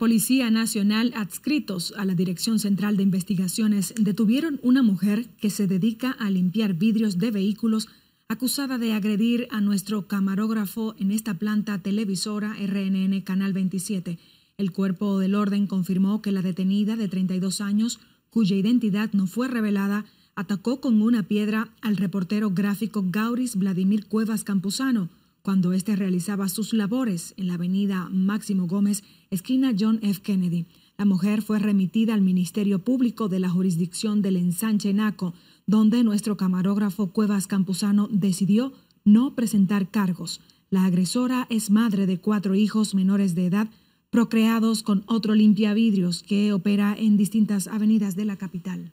Policía Nacional adscritos a la Dirección Central de Investigaciones detuvieron una mujer que se dedica a limpiar vidrios de vehículos acusada de agredir a nuestro camarógrafo en esta planta televisora RNN Canal 27. El cuerpo del orden confirmó que la detenida de 32 años, cuya identidad no fue revelada, atacó con una piedra al reportero gráfico Gauris Vladimir Cuevas Campuzano, cuando éste realizaba sus labores en la avenida Máximo Gómez, esquina John F. Kennedy. La mujer fue remitida al Ministerio Público de la jurisdicción del ensanche Naco, donde nuestro camarógrafo Cuevas Campuzano decidió no presentar cargos. La agresora es madre de cuatro hijos menores de edad, procreados con otro limpiavidrios que opera en distintas avenidas de la capital.